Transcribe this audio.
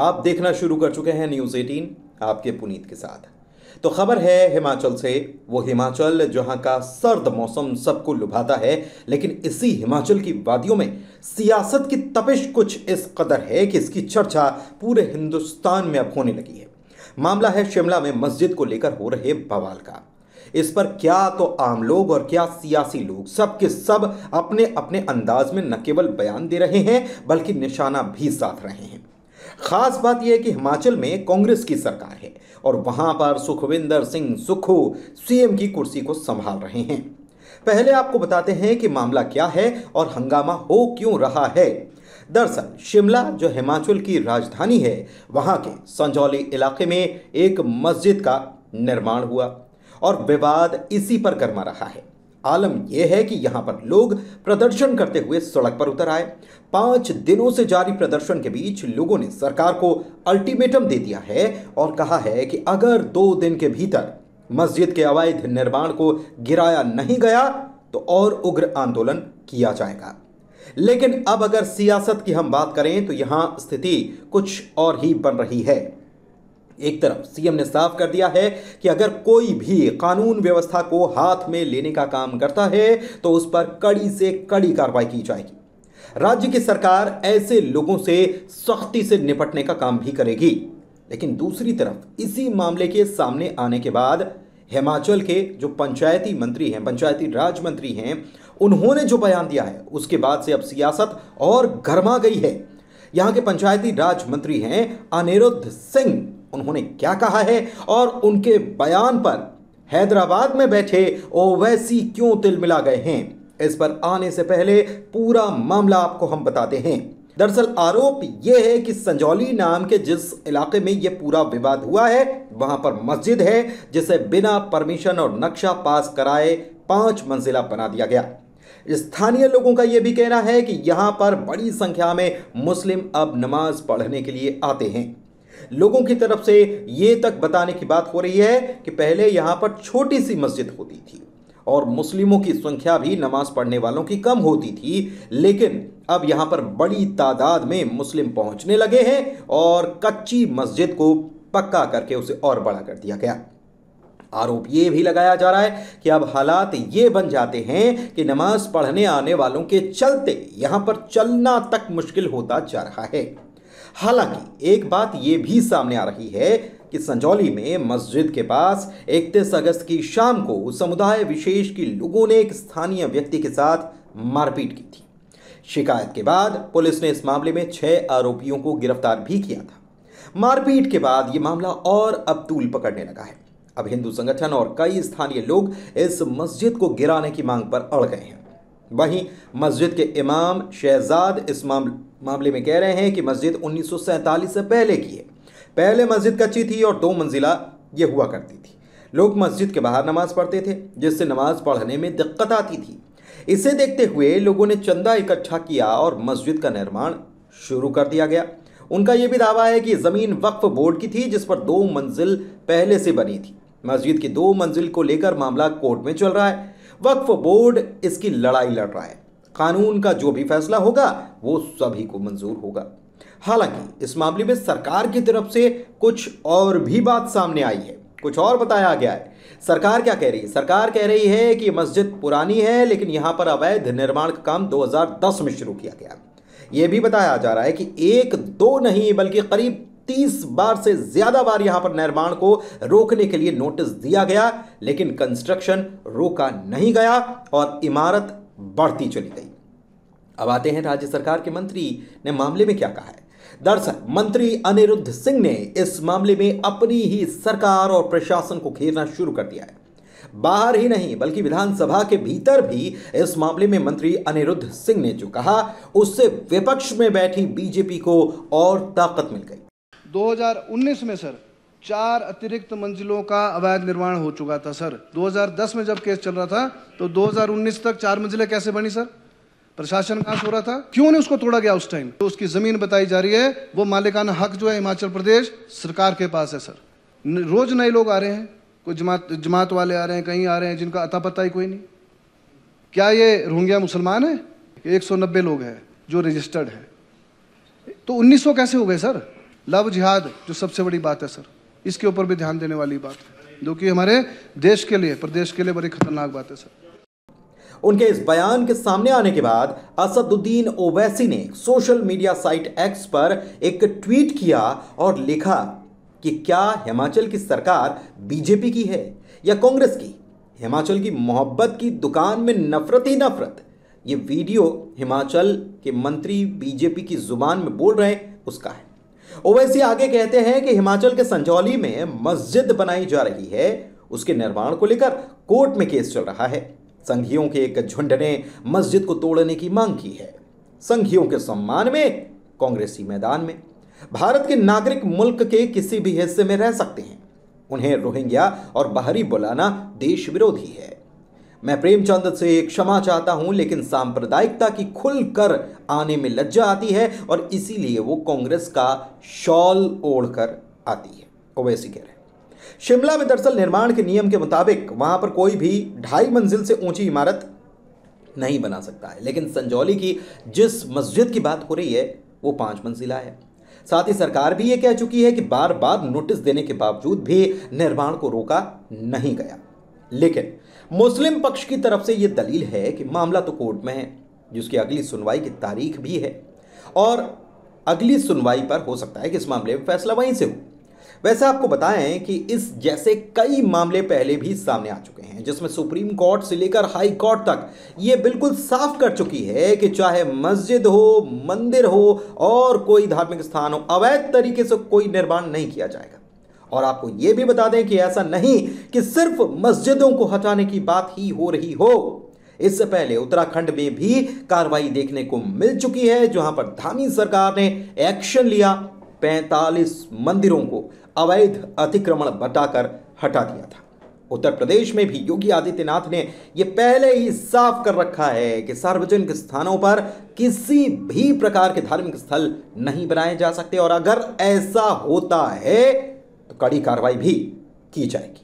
आप देखना शुरू कर चुके हैं न्यूज़ एटीन आपके पुनीत के साथ तो खबर है हिमाचल से वो हिमाचल जहां का सर्द मौसम सबको लुभाता है लेकिन इसी हिमाचल की वादियों में सियासत की तपिश कुछ इस कदर है कि इसकी चर्चा पूरे हिंदुस्तान में अब होने लगी है मामला है शिमला में मस्जिद को लेकर हो रहे बवाल का इस पर क्या तो आम लोग और क्या सियासी लोग सबके सब अपने अपने अंदाज में न केवल बयान दे रहे हैं बल्कि निशाना भी साध रहे हैं खास बात यह है कि हिमाचल में कांग्रेस की सरकार है और वहां पर सुखविंदर सिंह सुखू सीएम की कुर्सी को संभाल रहे हैं पहले आपको बताते हैं कि मामला क्या है और हंगामा हो क्यों रहा है दरअसल शिमला जो हिमाचल की राजधानी है वहां के संजौली इलाके में एक मस्जिद का निर्माण हुआ और विवाद इसी पर गर्मा रहा है आलम यह है कि यहां पर लोग प्रदर्शन करते हुए सड़क पर उतर आए पांच दिनों से जारी प्रदर्शन के बीच लोगों ने सरकार को अल्टीमेटम दे दिया है और कहा है कि अगर दो दिन के भीतर मस्जिद के अवैध निर्माण को गिराया नहीं गया तो और उग्र आंदोलन किया जाएगा लेकिन अब अगर सियासत की हम बात करें तो यहां स्थिति कुछ और ही बन रही है एक तरफ सीएम ने साफ कर दिया है कि अगर कोई भी कानून व्यवस्था को हाथ में लेने का काम करता है तो उस पर कड़ी से कड़ी कार्रवाई की जाएगी राज्य की सरकार ऐसे लोगों से सख्ती से निपटने का काम भी करेगी लेकिन दूसरी तरफ इसी मामले के सामने आने के बाद हिमाचल के जो पंचायती मंत्री हैं पंचायती राज मंत्री हैं उन्होंने जो बयान दिया है उसके बाद से अब सियासत और गर्मा गई है यहां के पंचायती राज मंत्री हैं अनिरुद्ध सिंह उन्होंने क्या कहा है और उनके बयान पर हैदराबाद में बैठे ओवैसी क्यों तिल मिला गए हैं इस पर आने से पहले पूरा मामला आपको हम बताते हैं दरअसल आरोप यह है कि संजौली नाम के जिस इलाके में यह पूरा विवाद हुआ है वहां पर मस्जिद है जिसे बिना परमिशन और नक्शा पास कराए पांच मंजिला बना दिया गया स्थानीय लोगों का यह भी कहना है कि यहां पर बड़ी संख्या में मुस्लिम अब नमाज पढ़ने के लिए आते हैं लोगों की तरफ से ये तक बताने की बात हो रही है कि पहले यहाँ पर छोटी सी मस्जिद होती थी और मुस्लिमों की संख्या भी नमाज पढ़ने वालों की कम होती थी लेकिन अब यहाँ पर बड़ी तादाद में मुस्लिम पहुँचने लगे हैं और कच्ची मस्जिद को पक्का करके उसे और बड़ा कर दिया गया आरोप ये भी लगाया जा रहा है कि अब हालात ये बन जाते हैं कि नमाज पढ़ने आने वालों के चलते यहाँ पर चलना तक मुश्किल होता जा रहा है हालांकि एक बात ये भी सामने आ रही है कि संजौली में मस्जिद के पास 31 अगस्त की शाम को समुदाय विशेष के लोगों ने एक स्थानीय व्यक्ति के साथ मारपीट की थी शिकायत के बाद पुलिस ने इस मामले में छह आरोपियों को गिरफ्तार भी किया था मारपीट के बाद यह मामला और अब तूल पकड़ने लगा है अब हिंदू संगठन और कई स्थानीय लोग इस मस्जिद को गिराने की मांग पर अड़ गए हैं वहीं मस्जिद के इमाम शहजाद इस मामले मामले में कह रहे हैं कि मस्जिद उन्नीस से पहले की है पहले मस्जिद कच्ची थी और दो मंजिला ये हुआ करती थी लोग मस्जिद के बाहर नमाज पढ़ते थे जिससे नमाज पढ़ने में दिक्कत आती थी इसे देखते हुए लोगों ने चंदा इकट्ठा किया और मस्जिद का निर्माण शुरू कर दिया गया उनका यह भी दावा है कि ज़मीन वक्फ बोर्ड की थी जिस पर दो मंजिल पहले से बनी थी मस्जिद की दो मंजिल को लेकर मामला कोर्ट में चल रहा है वक्फ बोर्ड इसकी लड़ाई लड़ रहा है कानून का जो भी फैसला होगा वो सभी को मंजूर होगा हालांकि इस मामले में सरकार की तरफ से कुछ और भी बात सामने आई है कुछ और बताया गया है सरकार क्या कह रही है सरकार कह रही है कि मस्जिद पुरानी है लेकिन यहां पर अवैध निर्माण का काम 2010 में शुरू किया गया यह भी बताया जा रहा है कि एक दो नहीं बल्कि करीब तीस बार से ज्यादा बार यहां पर निर्माण को रोकने के लिए नोटिस दिया गया लेकिन कंस्ट्रक्शन रोका नहीं गया और इमारत बढ़ती चली गई अब आते हैं राज्य सरकार के मंत्री ने मामले में क्या कहा है दरअसल मंत्री अनिरुद्ध सिंह ने इस मामले में अपनी ही सरकार और प्रशासन को घेरना शुरू कर दिया है बाहर ही नहीं बल्कि विधानसभा के भीतर भी इस मामले में मंत्री अनिरुद्ध सिंह ने जो कहा उससे विपक्ष में बैठी बीजेपी को और ताकत मिल गई 2019 में सर चार अतिरिक्त मंजिलों का अवैध निर्माण हो चुका था सर 2010 में जब केस चल रहा था तो 2019 तक चार मंजिलें कैसे बनी सर प्रशासन कहाँ सो रहा था क्यों नहीं उसको तोड़ा गया उस टाइम तो उसकी जमीन बताई जा रही है वो मालिकाना हक जो है हिमाचल प्रदेश सरकार के पास है सर रोज नए लोग आ रहे हैं कोई जमात जमात वाले आ रहे हैं कहीं आ रहे हैं जिनका अता पता ही कोई नहीं क्या ये रोहिंग्या मुसलमान है एक सौ नब्बे लोग हैं जो रजिस्टर्ड है तो उन्नीस सौ कैसे हो गए सर लव जिहाद जो सबसे बड़ी बात है सर इसके ऊपर भी ध्यान देने वाली बात है जो कि हमारे देश के लिए प्रदेश के लिए बड़ी खतरनाक बात है सर उनके इस बयान के सामने आने के बाद असदुद्दीन ओवैसी ने सोशल मीडिया साइट एक्स पर एक ट्वीट किया और लिखा कि क्या हिमाचल की सरकार बीजेपी की है या कांग्रेस की हिमाचल की मोहब्बत की दुकान में नफरत ही नफरत ये वीडियो हिमाचल के मंत्री बीजेपी की जुबान में बोल रहे हैं उसका है ओवैसी आगे कहते हैं कि हिमाचल के संजौली में मस्जिद बनाई जा रही है उसके निर्माण को लेकर कोर्ट में केस चल रहा है संघियों के एक झुंड ने मस्जिद को तोड़ने की मांग की है संघियों के सम्मान में कांग्रेसी मैदान में भारत के नागरिक मुल्क के किसी भी हिस्से में रह सकते हैं उन्हें रोहिंग्या और बाहरी बुलाना देश विरोधी है मैं प्रेमचंद से क्षमा चाहता हूं लेकिन सांप्रदायिकता की खुलकर आने में लज्जा आती है और इसीलिए वो कांग्रेस का शॉल ओढ़कर आती है ओवैसी कह रहे हैं शिमला में दरअसल निर्माण के नियम के मुताबिक वहां पर कोई भी ढाई मंजिल से ऊंची इमारत नहीं बना सकता है लेकिन संजौली की जिस मस्जिद की बात हो रही है वो पांच मंजिला है साथ ही सरकार भी ये कह चुकी है कि बार बार नोटिस देने के बावजूद भी निर्माण को रोका नहीं गया लेकिन मुस्लिम पक्ष की तरफ से ये दलील है कि मामला तो कोर्ट में है जिसकी अगली सुनवाई की तारीख भी है और अगली सुनवाई पर हो सकता है कि इस मामले में फैसला वहीं से हो वैसे आपको बताएं कि इस जैसे कई मामले पहले भी सामने आ चुके हैं जिसमें सुप्रीम कोर्ट से लेकर हाई कोर्ट तक ये बिल्कुल साफ कर चुकी है कि चाहे मस्जिद हो मंदिर हो और कोई धार्मिक स्थान हो अवैध तरीके से कोई निर्माण नहीं किया जाएगा और आपको यह भी बता दें कि ऐसा नहीं कि सिर्फ मस्जिदों को हटाने की बात ही हो रही हो इससे पहले उत्तराखंड में भी कार्रवाई देखने को मिल चुकी है जहां पर धामी सरकार ने एक्शन लिया 45 मंदिरों को अवैध अतिक्रमण बताकर हटा दिया था उत्तर प्रदेश में भी योगी आदित्यनाथ ने यह पहले ही साफ कर रखा है कि सार्वजनिक स्थानों पर किसी भी प्रकार के धार्मिक स्थल नहीं बनाए जा सकते और अगर ऐसा होता है तो कड़ी कार्रवाई भी की जाएगी